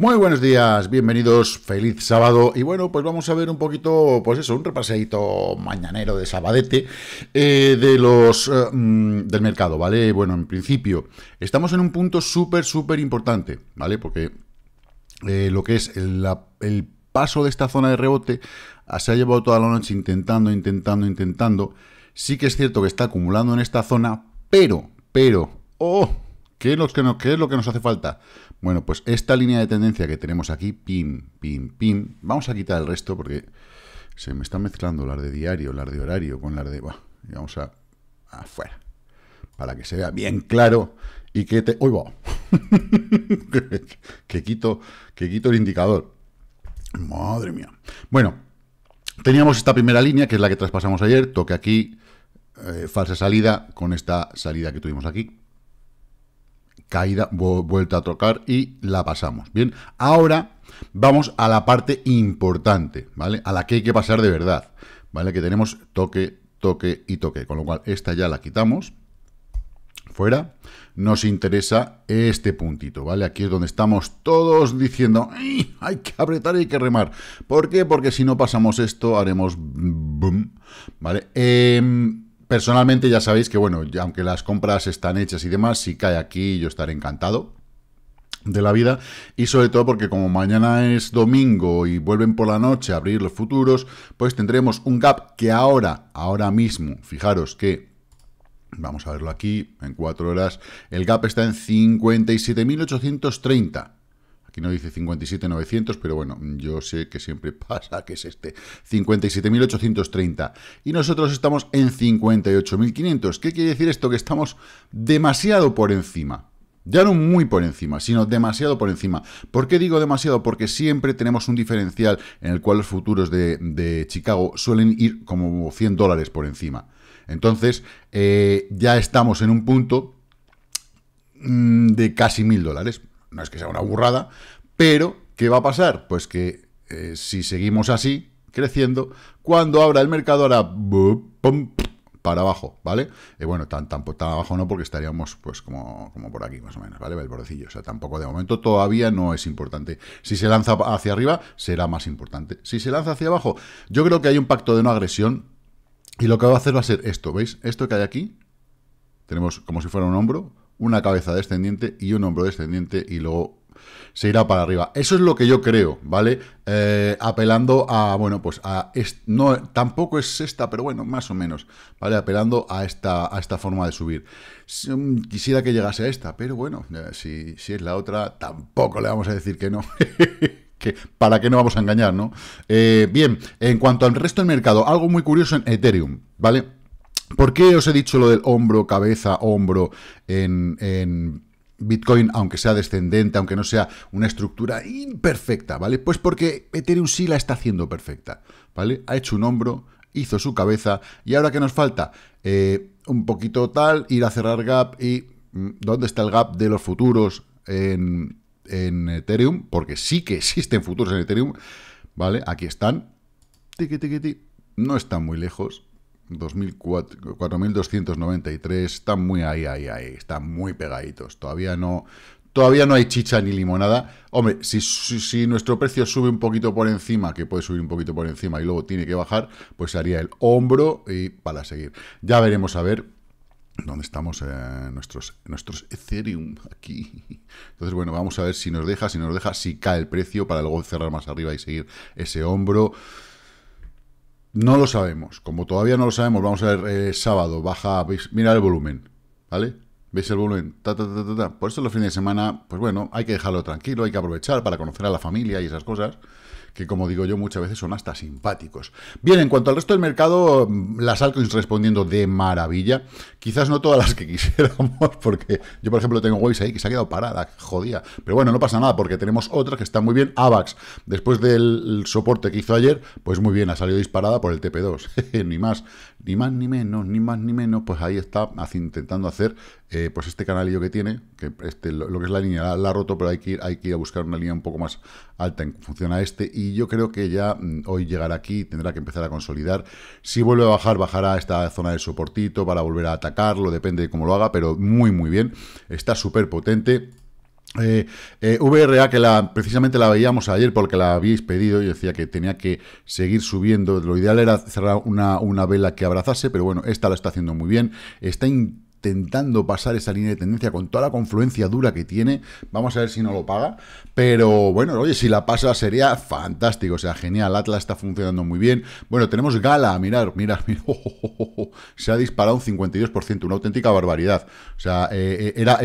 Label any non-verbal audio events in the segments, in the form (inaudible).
Muy buenos días, bienvenidos, feliz sábado y bueno, pues vamos a ver un poquito, pues eso, un repaseito mañanero de sabadete eh, de los eh, mm, del mercado, ¿vale? Bueno, en principio, estamos en un punto súper, súper importante, ¿vale? Porque eh, lo que es el, paso de esta zona de rebote se ha llevado toda la noche intentando, intentando, intentando. Sí que es cierto que está acumulando en esta zona, pero, pero, ¡oh! ¿Qué es lo que nos, qué es lo que nos hace falta? Bueno, pues esta línea de tendencia que tenemos aquí, pin, pin, pin, vamos a quitar el resto porque se me está mezclando las de diario, las de horario con las de... vamos a afuera, para que se vea bien claro y que te... ¡Uy, va! (laughs) que, quito, que quito el indicador. Madre mía. Bueno, teníamos esta primera línea, que es la que traspasamos ayer, toque aquí, eh, falsa salida, con esta salida que tuvimos aquí, caída, vuelta a tocar y la pasamos. Bien, ahora vamos a la parte importante, ¿vale? A la que hay que pasar de verdad, ¿vale? Que tenemos toque, toque y toque, con lo cual esta ya la quitamos, fuera, nos interesa este puntito, ¿vale? Aquí es donde estamos todos diciendo, hay que apretar y hay que remar. ¿Por qué? Porque si no pasamos esto, haremos boom, ¿vale? Em, Personalmente ya sabéis que, bueno, aunque las compras están hechas y demás, si cae aquí yo estaré encantado de la vida y sobre todo porque como mañana es domingo y vuelven por la noche a abrir los futuros, pues tendremos un gap que ahora, ahora mismo, fijaros que vamos a verlo aquí en cuatro horas, el gap está en 57.830. Aquí no dice 57.900, pero bueno, yo sé que siempre (laughs) pasa que es este 57.830. Y nosotros estamos en 58.500. ¿Qué quiere decir esto? Que estamos demasiado por encima. Ya no muy por encima, sino demasiado por encima. ¿Por qué digo demasiado? Porque siempre tenemos un diferencial en el cual los futuros de, Chicago suelen ir como 100 dólares por encima. Entonces, eh, ya estamos en un punto mm, de casi 1.000 dólares no es que sea una burrada, pero ¿qué va a pasar? Pues que eh, si seguimos así, creciendo, cuando abra el mercado hará para abajo, ¿vale? Eh, bueno, tan, tan, pues, tan, abajo no, porque estaríamos pues como, como por aquí, más o menos, ¿vale? El bordecillo. O sea, tampoco de momento todavía no es importante. Si se lanza hacia arriba, será más importante. Si se lanza hacia abajo, yo creo que hay un pacto de no agresión. Y lo que va a hacer va a ser esto, ¿veis? Esto que hay aquí, tenemos como si fuera un hombro, una cabeza descendiente y un hombro descendiente y luego se irá para arriba. Eso es lo que yo creo, ¿vale? Eh, apelando a, bueno, pues a... No, tampoco es esta, pero bueno, más o menos, ¿vale? Apelando a esta, a esta forma de subir. Mm, quisiera que llegase a esta, pero bueno, si, si es la otra, tampoco le vamos a decir que no. (laughs) que, ¿Para qué no vamos a engañar, no? Eh, bien, en cuanto al resto del mercado, algo muy curioso en Ethereum, ¿vale? ¿Por qué os he dicho lo del hombro, cabeza, hombro en, Bitcoin, aunque sea descendente, aunque no sea una estructura imperfecta, ¿vale? Pues porque Ethereum sí la está haciendo perfecta, ¿vale? Ha hecho un hombro, hizo su cabeza, y ahora que nos falta? Eh, un poquito tal, ir a cerrar gap y... Mm, ¿Dónde está el gap de los futuros en, en Ethereum? Porque sí que existen futuros en Ethereum, ¿vale? Aquí están. tiki No están muy lejos, 4.293, están muy ahí, ahí, ahí, están muy pegaditos. Todavía no, todavía no hay chicha ni limonada. Hombre, si, nuestro precio sube un poquito por encima, que puede subir un poquito por encima y luego tiene que bajar, pues haría el hombro y para seguir. Ya veremos a ver dónde estamos eh, nuestros, nuestros Ethereum aquí. Entonces, bueno, vamos a ver si nos deja, si nos deja, si cae el precio para luego cerrar más arriba y seguir ese hombro. No lo sabemos. Como todavía no lo sabemos, vamos a ver eh, sábado. Baja, veis, mira el volumen, ¿vale? ¿Veis el volumen? Por eso los fines de semana, pues bueno, hay que dejarlo tranquilo, hay que aprovechar para conocer a la familia y esas cosas que como digo yo muchas veces son hasta simpáticos. Bien, en cuanto al resto del mercado, mm, las altcoins respondiendo de maravilla, quizás no todas las que (laughs) quisiéramos, porque yo por ejemplo tengo Waze ahí que se ha quedado parada, jodía, pero bueno, no pasa nada porque tenemos otra que está muy bien, AVAX, después del soporte que hizo ayer, pues muy bien, ha salido disparada por el TP2, (laughs) ni más, ni más ni menos, ni más ni menos, pues ahí está intentando hacer eh, pues este canalillo que tiene, este, lo, que es la línea la, ha roto, pero hay que, ir, hay que a buscar una línea un poco más alta en función a este, y yo creo que ya mm, hoy llegar aquí, tendrá que empezar a consolidar, si vuelve a bajar, bajará a esta zona de soportito para volver a atacarlo, depende de cómo lo haga, pero muy muy bien, está súper potente, eh, eh, VRA, que la, precisamente la veíamos ayer porque la habíais pedido, yo decía que tenía que seguir subiendo, lo ideal era cerrar una, una vela que abrazase, pero bueno, esta la está haciendo muy bien, está increíble intentando pasar esa línea de tendencia con toda la confluencia dura que tiene. Vamos a ver si no lo paga. Pero bueno, oye, si la pasa sería fantástico. O sea, genial. Atlas está funcionando muy bien. Bueno, tenemos Gala. mirad, mirad (laughs) oh, oh, oh, Se ha disparado un 52%. Una auténtica barbaridad. O sea, eh, eh, era,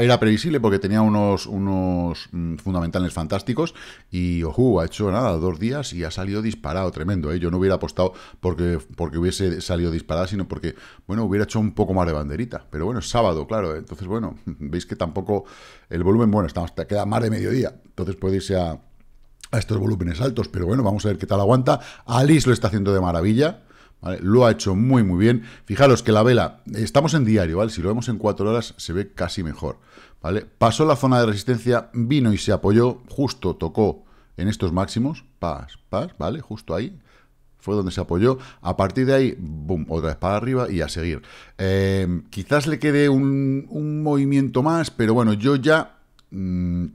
era, previsible porque tenía unos, unos mm, fundamentales fantásticos. Y ojo, ha hecho nada, dos días y ha salido disparado. Tremendo. Eh. Yo no hubiera apostado porque, porque hubiese salido disparada, sino porque, bueno, hubiera hecho un poco más de banderita. Pero bueno, es sábado, claro. ¿eh? Entonces, bueno, (laughs) veis que tampoco el volumen, bueno, estamos, queda más de mediodía. Entonces puede irse a, estos volúmenes altos. Pero bueno, vamos a ver qué tal aguanta. Alice lo está haciendo de maravilla. Lo ha hecho muy, muy bien. Fijaros que la vela, estamos en diario, ¿vale? Si lo vemos en cuatro horas, se ve casi mejor, ¿vale? Pasó la zona de resistencia, vino y se apoyó, justo tocó en estos máximos, pas, pas, ¿vale? Justo ahí, fue donde se apoyó. A partir de ahí, boom, otra vez para arriba y a seguir. Eh, quizás le quede un, movimiento más, pero bueno, yo ya... Mm,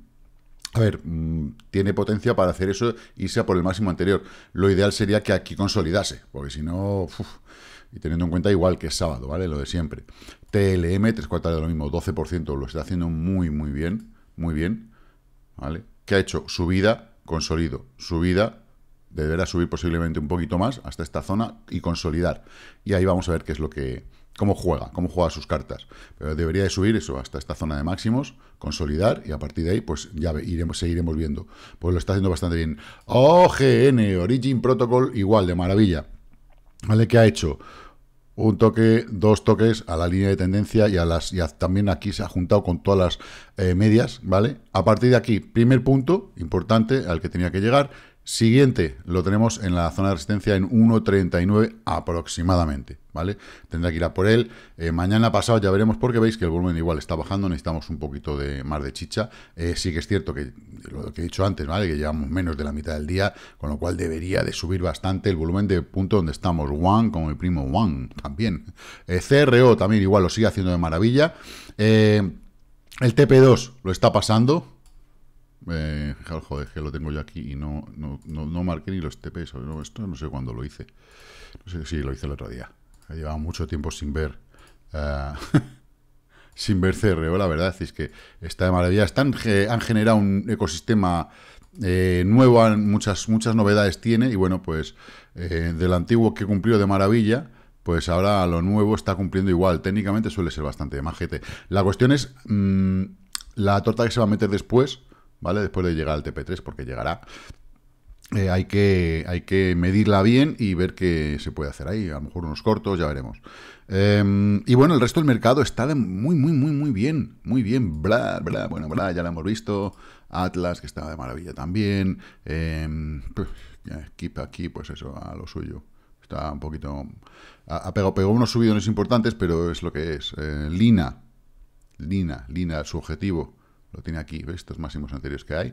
a ver, mm, tiene potencia para hacer eso, ...y sea por el máximo anterior. Lo ideal sería que aquí consolidase, porque si no... y teniendo en cuenta igual que es sábado, ¿vale? Lo de siempre. TLM, tres cuartas de lo mismo, 12%, lo está haciendo muy, muy bien, muy bien, ¿vale? Que ha hecho? Subida, consolido, subida, deberá subir posiblemente un poquito más hasta esta zona y consolidar. Y ahí vamos a ver qué es lo que, cómo juega, cómo juega sus cartas. Pero debería de subir eso hasta esta zona de máximos, consolidar y a partir de ahí pues ya iremos, seguiremos viendo. Pues lo está haciendo bastante bien. OGN, Origin Protocol, igual, de maravilla. ¿Vale? que ha hecho? Un toque, dos toques a la línea de tendencia y a las y también aquí se ha juntado con todas las eh, medias, ¿vale? A partir de aquí, primer punto importante al que tenía que llegar, Siguiente, lo tenemos en la zona de resistencia en 1.39 aproximadamente, ¿vale? Tendrá que ir a por él. Eh, mañana pasado ya veremos porque veis que el volumen igual está bajando, necesitamos un poquito de más de chicha. Eh, sí que es cierto que lo que he dicho antes, ¿vale? Que llevamos menos de la mitad del día, con lo cual debería de subir bastante el volumen de punto donde estamos. One, como mi primo One, también. Eh, CRO también igual lo sigue haciendo de maravilla. el TP2 lo está pasando, eh, joder, que lo tengo yo aquí y no, no, no, marqué ni los TPs. No, esto no sé cuándo lo hice. No sé si lo hice el otro día. He llevado mucho tiempo sin ver. Eh, (laughs) sin ver CRO, la verdad. Es que está de maravilla. Están, han generado un ecosistema eh, nuevo, muchas, muchas novedades tiene. Y bueno, pues eh, del antiguo que cumplió de maravilla pues ahora lo nuevo está cumpliendo igual. Técnicamente suele ser bastante majete. La cuestión es mm, la torta que se va a meter después, ¿vale? Después de llegar al TP3, porque llegará. Eh, hay, que, hay que medirla bien y ver qué se puede hacer ahí. A lo mejor unos cortos, ya veremos. Em, y bueno, el resto del mercado está muy, muy, muy, muy bien. Muy bien. Bla, bla, bueno, bla, ya lo hemos visto. Atlas, que está de maravilla también. Eh, keep aquí, pues eso, a lo suyo. Está un poquito... Ha, pegado, pegó unos subidones importantes, pero es lo que es. Eh, Lina. Lina, Lina, su objetivo. Lo tiene aquí, ves Estos máximos anteriores que hay,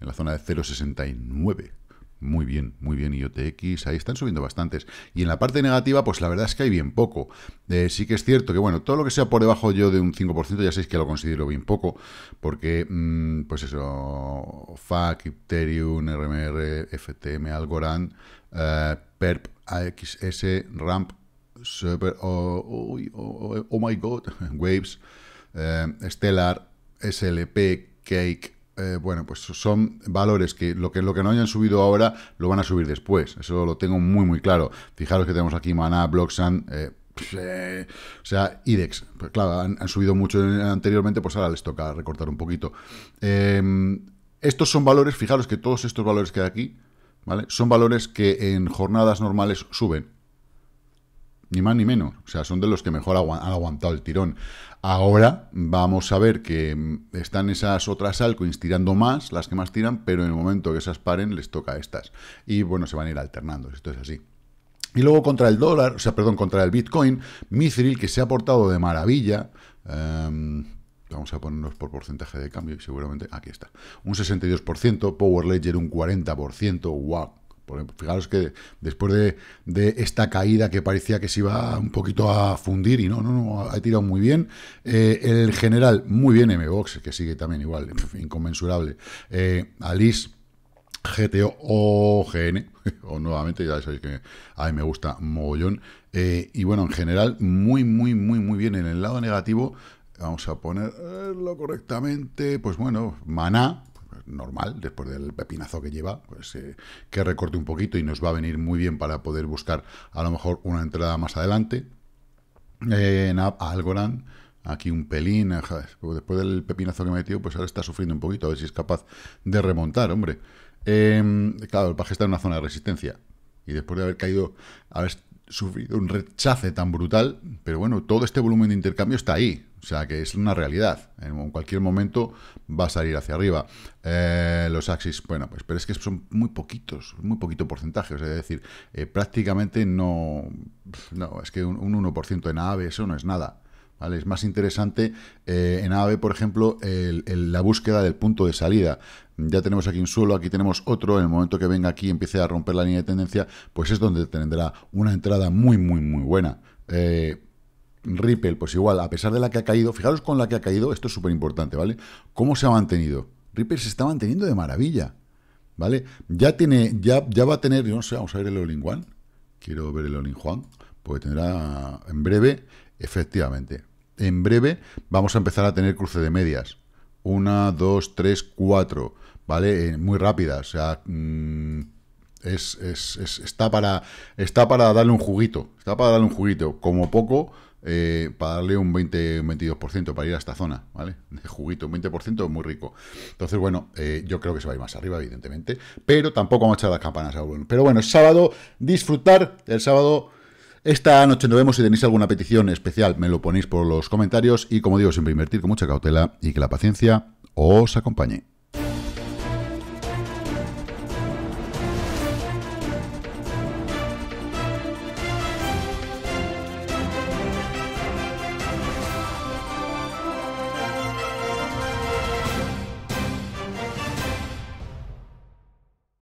en la zona de 0,69. Muy bien, muy bien IOTX, ahí están subiendo bastantes. Y en la parte negativa, pues la verdad es que hay bien poco. Eh, sí que es cierto que, bueno, todo lo que sea por debajo yo de un 5%, ya sabéis que lo considero bien poco, porque, mm, pues eso, FAC, Ethereum, RMR, FTM, Algorand, eh, PERP, AXS, RAMP, Super, oh, oh, oh, oh my God, (laughs) Waves, eh, Stellar, SLP, Cake, eh, bueno, pues son valores que lo, que lo que no hayan subido ahora lo van a subir después. Eso lo tengo muy, muy claro. Fijaros que tenemos aquí Mana, Bloxan, eh, eh, o sea, IDEX. Pues claro, han, han, subido mucho anteriormente, pues ahora les toca recortar un poquito. Em, estos son valores, fijaros que todos estos valores que hay aquí, ¿vale? Son valores que en jornadas normales suben. Ni más ni menos. O sea, son de los que mejor han aguantado el tirón. Ahora vamos a ver que mm, están esas otras altcoins tirando más, las que más tiran, pero en el momento que esas paren les toca a estas. Y bueno, se van a ir alternando, esto es así. Y luego contra el dólar, o sea, perdón, contra el Bitcoin, Mithril, que se ha portado de maravilla. Em, vamos a ponernos por porcentaje de cambio, y seguramente, aquí está. Un 62%, Power Ledger un 40%, wow, Fijaros que después de, esta caída que parecía que se iba un poquito a fundir y no, no, no, ha tirado muy bien. Eh, el general, muy bien MBOX, que sigue también igual, (laughs) inconmensurable. Alice, GTO GN, o nuevamente, ya sabéis que a mí me gusta mogollón. Eh, y bueno, en general, muy, muy, muy, muy bien. En el lado negativo, vamos a ponerlo correctamente, pues bueno, Maná, normal, después del pepinazo que lleva, pues eh, que recorte un poquito y nos va a venir muy bien para poder buscar a lo mejor una entrada más adelante. Eh, en Algorand, aquí un pelín, eh, después del pepinazo que metió, pues ahora está sufriendo un poquito, a ver si es capaz de remontar, hombre. Em, claro, el paje está en una zona de resistencia y después de haber caído, haber sufrido un rechace tan brutal, pero bueno, todo este volumen de intercambio está ahí, o sea, que es una realidad. En cualquier momento va a salir hacia arriba. Eh, los Axis, bueno, pues, pero es que son muy poquitos, muy poquito porcentaje. es decir, eh, prácticamente no... No, es que un, 1% en AVE eso no es nada. ¿Vale? Es más interesante eh, en AVE por ejemplo, la búsqueda del punto de salida. Ya tenemos aquí un suelo, aquí tenemos otro, en el momento que venga aquí y empiece a romper la línea de tendencia, pues es donde tendrá una entrada muy, muy, muy buena. Ripple, pues igual, a pesar de la que ha caído, fijaros con la que ha caído, esto es súper importante, ¿vale? ¿Cómo se ha mantenido? Ripple se está manteniendo de maravilla, ¿vale? Ya tiene, ya, ya va a tener, yo no sé, vamos a ver el Olin Juan, quiero ver el Olin Juan, Porque tendrá en breve, efectivamente, en breve vamos a empezar a tener cruce de medias, una, dos, tres, cuatro, ¿vale? Eh, muy rápida, o sea, mm, es, está, para, está para darle un juguito, está para darle un juguito, como poco eh, para darle un 22% para ir a esta zona, ¿vale? De juguito, un 20% muy rico. Entonces, bueno, eh, yo creo que se va a ir más arriba, evidentemente, pero tampoco vamos a echar las campanas a Pero bueno, sábado, disfrutar, el sábado... Esta noche nos vemos. Si tenéis alguna petición especial, me lo ponéis por los comentarios. Y como digo, siempre invertir con mucha cautela y que la paciencia os acompañe.